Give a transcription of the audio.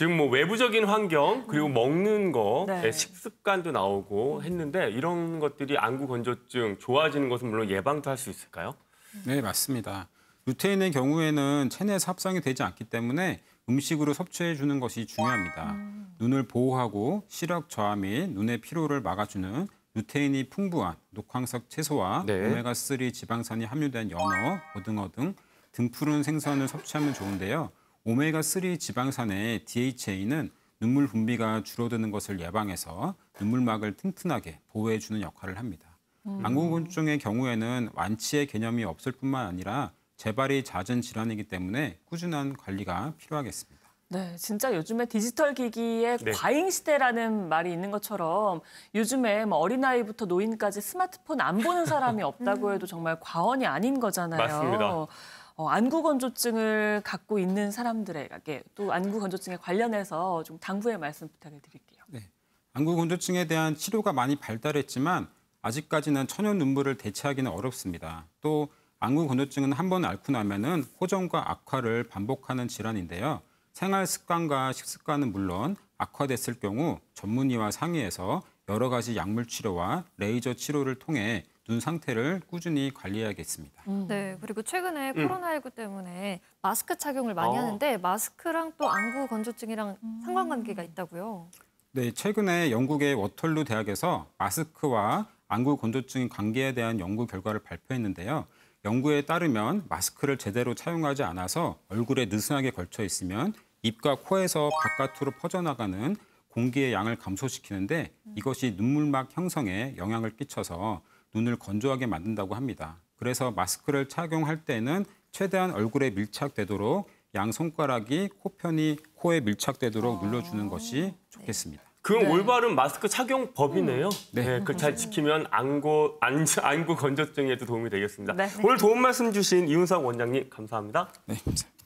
지금 뭐 외부적인 환경 그리고 음. 먹는 거 네. 예, 식습관도 나오고 했는데 이런 것들이 안구 건조증 좋아지는 것은 물론 예방도 할 수 있을까요? 네 맞습니다. 루테인의 경우에는 체내에서 합성이 되지 않기 때문에 음식으로 섭취해 주는 것이 중요합니다. 음. 눈을 보호하고 시력 저하 및 눈의 피로를 막아주는 루테인이 풍부한 녹황석 채소와 네. 오메가3 지방산이 함유된 연어, 고등어 등 등푸른 생선을 섭취하면 좋은데요. 오메가3 지방산의 DHA는 눈물 분비가 줄어드는 것을 예방해서 눈물막을 튼튼하게 보호해주는 역할을 합니다. 음. 안구곤증의 경우에는 완치의 개념이 없을 뿐만 아니라 재발이 잦은 질환이기 때문에 꾸준한 관리가 필요하겠습니다. 네, 진짜 요즘에 디지털 기기의 네. 과잉 시대라는 말이 있는 것처럼 요즘에 뭐 어린아이부터 노인까지 스마트폰 안 보는 사람이 없다고 해도 정말 과언이 아닌 거잖아요. 맞습니다. 어, 안구 건조증을 갖고 있는 사람들에게 또 안구 건조증에 관련해서 좀 당부의 말씀 부탁드릴게요. 네. 안구 건조증에 대한 치료가 많이 발달했지만 아직까지는 천연 눈물을 대체하기는 어렵습니다. 또 안구 건조증은 한번 앓고 나면은 호전과 악화를 반복하는 질환인데요. 생활 습관과 식습관은 물론 악화됐을 경우 전문의와 상의해서 여러 가지 약물 치료와 레이저 치료를 통해 눈 상태를 꾸준히 관리해야겠습니다. 음. 네, 그리고 최근에 음. 코로나19 때문에 마스크 착용을 많이 어. 하는데 마스크랑 또 안구 건조증이랑 음. 상관관계가 있다고요? 네, 최근에 영국의 워털루 대학에서 마스크와 안구 건조증 관계에 대한 연구 결과를 발표했는데요. 연구에 따르면 마스크를 제대로 착용하지 않아서 얼굴에 느슨하게 걸쳐 있으면 입과 코에서 바깥으로 퍼져나가는 공기의 양을 감소시키는데 음. 이것이 눈물막 형성에 영향을 끼쳐서 눈을 건조하게 만든다고 합니다. 그래서 마스크를 착용할 때는 최대한 얼굴에 밀착되도록 양 손가락이 코편이 코에 밀착되도록 아. 눌러주는 것이 좋겠습니다. 네. 그 네. 올바른 마스크 착용 법이네요. 음. 네. 네 그걸 잘 지키면 안구, 안, 안구 건조증에도 도움이 되겠습니다. 네. 오늘 도움 말씀 주신 이은상 원장님 감사합니다. 네, 감사합니다.